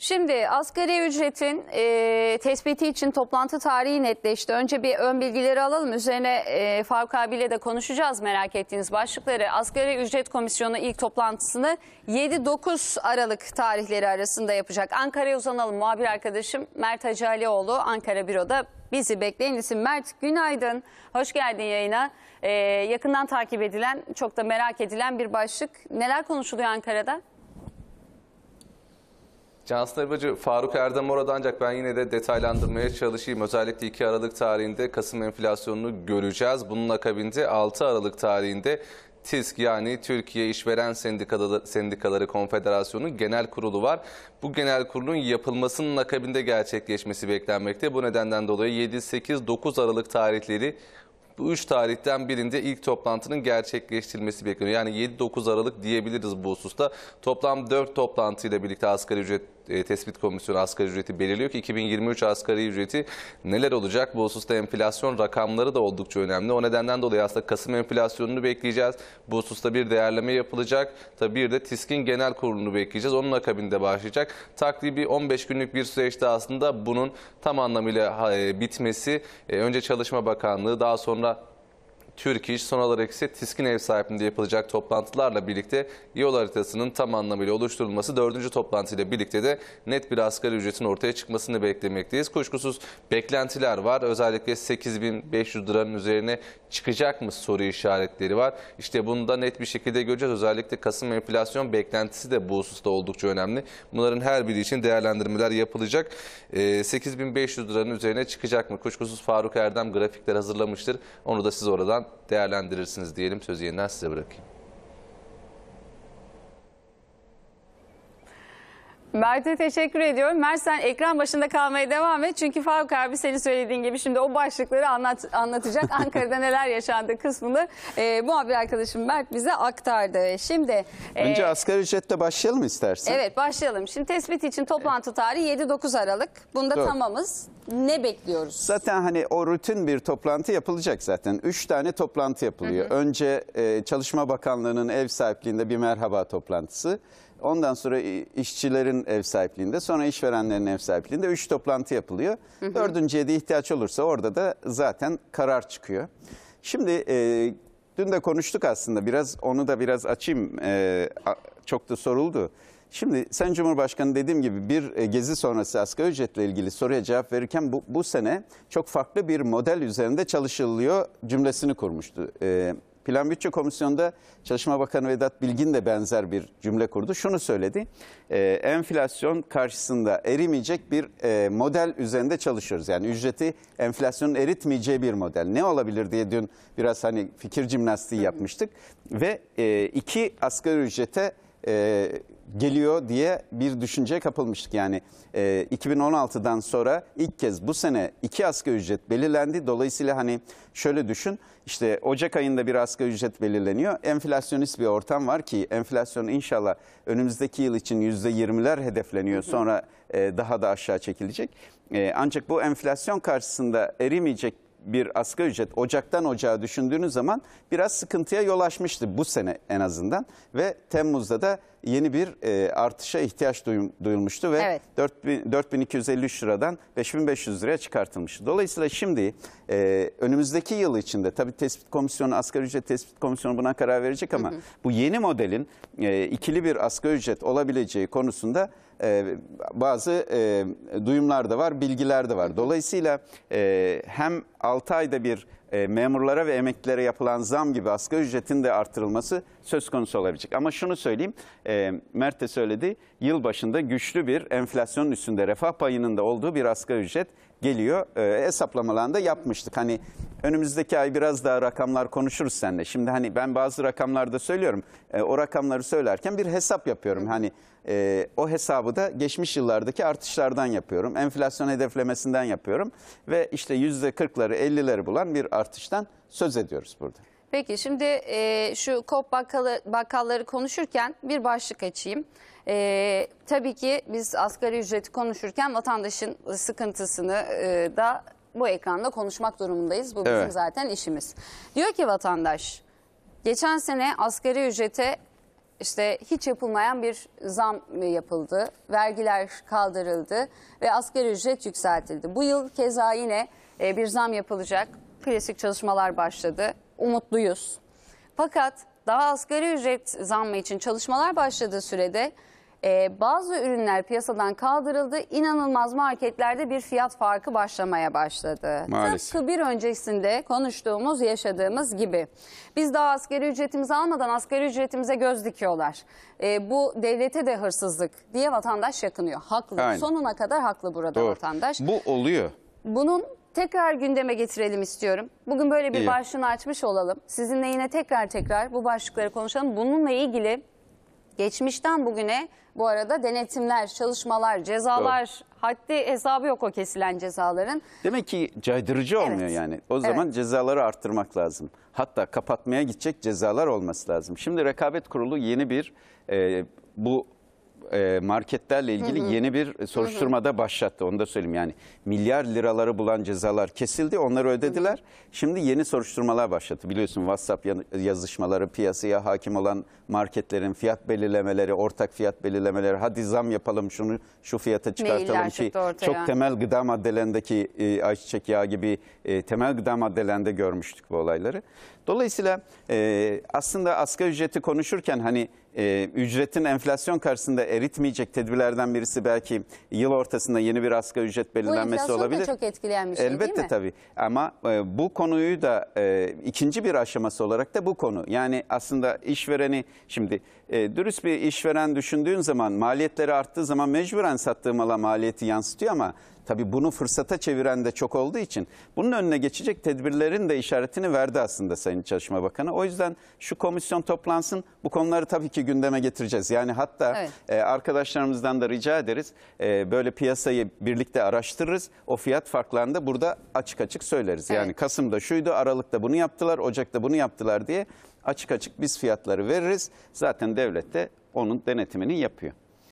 Şimdi asgari ücretin e, tespiti için toplantı tarihi netleşti. Önce bir ön bilgileri alalım. Üzerine e, Faruk abiyle de konuşacağız merak ettiğiniz başlıkları. Asgari ücret komisyonu ilk toplantısını 7-9 Aralık tarihleri arasında yapacak. Ankara'ya uzanalım muhabir arkadaşım Mert Hacı Ankara Büro'da bizi bekleyen isim Mert Günaydın. Hoş geldin yayına. E, yakından takip edilen çok da merak edilen bir başlık. Neler konuşuluyor Ankara'da? Cansın Arabacı, Faruk Erdem orada ancak ben yine de detaylandırmaya çalışayım. Özellikle 2 Aralık tarihinde Kasım enflasyonunu göreceğiz. Bunun akabinde 6 Aralık tarihinde TİSK yani Türkiye İşveren Sendikaları, Sendikaları Konfederasyonu Genel Kurulu var. Bu genel kurulun yapılmasının akabinde gerçekleşmesi beklenmekte. Bu nedenden dolayı 7, 8, 9 Aralık tarihleri bu üç tarihten birinde ilk toplantının gerçekleştirilmesi bekleniyor. Yani 7-9 Aralık diyebiliriz bu hususta. Toplam 4 toplantıyla birlikte asgari ücret e, tespit Komisyonu asgari ücreti belirliyor ki 2023 asgari ücreti neler olacak? Bu hususta enflasyon rakamları da oldukça önemli. O nedenden dolayı aslında Kasım enflasyonunu bekleyeceğiz. Bu hususta bir değerleme yapılacak. tabi bir de TİSK'in genel kurulunu bekleyeceğiz. Onun akabinde başlayacak. Takribi 15 günlük bir süreçte aslında bunun tam anlamıyla e, bitmesi e, önce Çalışma Bakanlığı daha sonra Türk İş son olarak ise TİSK'in ev sahipliğinde yapılacak toplantılarla birlikte yol haritasının tam anlamıyla oluşturulması dördüncü toplantıyla birlikte de net bir asgari ücretin ortaya çıkmasını beklemekteyiz. Kuşkusuz beklentiler var. Özellikle 8500 liranın üzerine çıkacak mı soru işaretleri var. İşte bunu da net bir şekilde göreceğiz. Özellikle Kasım enflasyon beklentisi de bu hususta oldukça önemli. Bunların her biri için değerlendirmeler yapılacak. 8500 ee, liranın üzerine çıkacak mı? Kuşkusuz Faruk Erdem grafikler hazırlamıştır. Onu da siz oradan değerlendirirsiniz diyelim. Sözü yeniden size bırakayım. Mert'e teşekkür ediyorum. Mert sen ekran başında kalmaya devam et. Çünkü Faruk abi senin söylediğin gibi şimdi o başlıkları anlat, anlatacak. Ankara'da neler yaşandı kısmını e, abi arkadaşım Mert bize aktardı. Şimdi e, Önce asgari ücretle başlayalım istersen. Evet başlayalım. Şimdi tespit için toplantı tarihi 7-9 Aralık. Bunda Doğru. tamamız. Ne bekliyoruz? Zaten hani o rutin bir toplantı yapılacak zaten. Üç tane toplantı yapılıyor. Önce e, Çalışma Bakanlığı'nın ev sahipliğinde bir merhaba toplantısı. Ondan sonra işçilerin ev sahipliğinde, sonra işverenlerin ev sahipliğinde üç toplantı yapılıyor. Hı hı. Dördüncüye de ihtiyaç olursa orada da zaten karar çıkıyor. Şimdi e, dün de konuştuk aslında biraz onu da biraz açayım. E, çok da soruldu. Şimdi sen Cumhurbaşkanı dediğim gibi bir e, gezi sonrası asgari ücretle ilgili soruya cevap verirken bu, bu sene çok farklı bir model üzerinde çalışılıyor cümlesini kurmuştu. E, Plan Bütçe Komisyonu'nda Çalışma Bakanı Vedat Bilgin de benzer bir cümle kurdu. Şunu söyledi, e, enflasyon karşısında erimeyecek bir e, model üzerinde çalışıyoruz. Yani ücreti enflasyonun eritmeyeceği bir model. Ne olabilir diye dün biraz hani fikir cimnastiği yapmıştık. Ve e, iki asgari ücrete e, geliyor diye bir düşünceye kapılmıştık. Yani e, 2016'dan sonra ilk kez bu sene iki asgari ücret belirlendi. Dolayısıyla hani şöyle düşün işte Ocak ayında bir asgari ücret belirleniyor. Enflasyonist bir ortam var ki enflasyon inşallah önümüzdeki yıl için %20'ler hedefleniyor. Sonra e, daha da aşağı çekilecek. E, ancak bu enflasyon karşısında erimeyecek bir asgari ücret Ocak'tan Ocağa düşündüğünüz zaman biraz sıkıntıya yol açmıştı bu sene en azından. Ve Temmuz'da da yeni bir e, artışa ihtiyaç duyulmuştu ve evet. 4253 liradan 5500 liraya çıkartılmıştı. Dolayısıyla şimdi e, önümüzdeki yıl içinde tabii tespit komisyonu, asgari ücret tespit komisyonu buna karar verecek ama hı hı. bu yeni modelin e, ikili bir asgari ücret olabileceği konusunda e, bazı e, duyumlar da var, bilgiler de var. Dolayısıyla e, hem 6 ayda bir e, memurlara ve emeklilere yapılan zam gibi asgari ücretin de artırılması söz konusu olabilecek. Ama şunu söyleyeyim, e, Mert de söyledi, yıl başında güçlü bir enflasyonun üstünde refah payının da olduğu bir asgari ücret geliyor. E, hesaplamalarını da yapmıştık. Hani önümüzdeki ay biraz daha rakamlar konuşuruz seninle. Şimdi hani ben bazı rakamlarda söylüyorum. E, o rakamları söylerken bir hesap yapıyorum. Hani e, o hesabı da geçmiş yıllardaki artışlardan yapıyorum. Enflasyon hedeflemesinden yapıyorum. Ve işte %40'ları 50'leri bulan bir artıştan söz ediyoruz burada. Peki şimdi e, şu kop bakkalı, bakkalları konuşurken bir başlık açayım. E, tabii ki biz asgari ücreti konuşurken vatandaşın sıkıntısını e, da bu ekranda konuşmak durumundayız. Bu bizim evet. zaten işimiz. Diyor ki vatandaş geçen sene asgari ücrete işte hiç yapılmayan bir zam yapıldı. Vergiler kaldırıldı ve asgari ücret yükseltildi. Bu yıl keza yine e, bir zam yapılacak klasik çalışmalar başladı. Umutluyuz. Fakat daha asgari ücret zammı için çalışmalar başladığı sürede e, bazı ürünler piyasadan kaldırıldı. İnanılmaz marketlerde bir fiyat farkı başlamaya başladı. Maalesef. Tıpkı bir öncesinde konuştuğumuz, yaşadığımız gibi. Biz daha asgari ücretimizi almadan asgari ücretimize göz dikiyorlar. E, bu devlete de hırsızlık diye vatandaş yakınıyor. Haklı. Aynen. Sonuna kadar haklı burada Doğru. vatandaş. Bu oluyor. Bunun tekrar gündeme getirelim istiyorum. Bugün böyle bir İyi. başlığını açmış olalım. Sizinle yine tekrar tekrar bu başlıkları konuşalım. Bununla ilgili geçmişten bugüne bu arada denetimler, çalışmalar, cezalar, haddi hesabı yok o kesilen cezaların. Demek ki caydırıcı olmuyor Evet. yani. O zaman cezaları arttırmak lazım. Hatta kapatmaya gidecek cezalar olması lazım. Şimdi Rekabet Kurulu yeni bir e, bu e, marketlerle ilgili hı hı. yeni bir soruşturmada hı hı. başlattı. Onu da söyleyeyim yani milyar liraları bulan cezalar kesildi onları ödediler. Hı hı. Şimdi yeni soruşturmalar başlattı. Biliyorsun WhatsApp yazışmaları piyasaya hakim olan marketlerin fiyat belirlemeleri, ortak fiyat belirlemeleri hadi zam yapalım şunu şu fiyata çıkartalım ki şey, çok temel gıda maddelerindeki e, ayçiçek yağı gibi e, temel gıda maddelerinde görmüştük bu olayları. Dolayısıyla e, aslında asgari ücreti konuşurken hani e, ücretin enflasyon karşısında eritmeyecek tedbirlerden birisi belki yıl ortasında yeni bir asgari ücret belirlenmesi olabilir. Bu çok etkileyen bir şey Elbette değil mi? tabii ama e, bu konuyu da e, ikinci bir aşaması olarak da bu konu. Yani aslında işvereni şimdi e, dürüst bir işveren düşündüğün zaman maliyetleri arttığı zaman mecburen sattığım mala maliyeti yansıtıyor ama Tabii bunu fırsata çeviren de çok olduğu için bunun önüne geçecek tedbirlerin de işaretini verdi aslında Sayın Çalışma Bakanı. O yüzden şu komisyon toplansın bu konuları tabii ki gündeme getireceğiz. Yani hatta evet. e, arkadaşlarımızdan da rica ederiz e, böyle piyasayı birlikte araştırırız. O fiyat farklarını da burada açık açık söyleriz. Evet. Yani Kasım'da şuydu, Aralık'ta bunu yaptılar, Ocak'ta bunu yaptılar diye açık açık biz fiyatları veririz. Zaten devlet de onun denetimini yapıyor.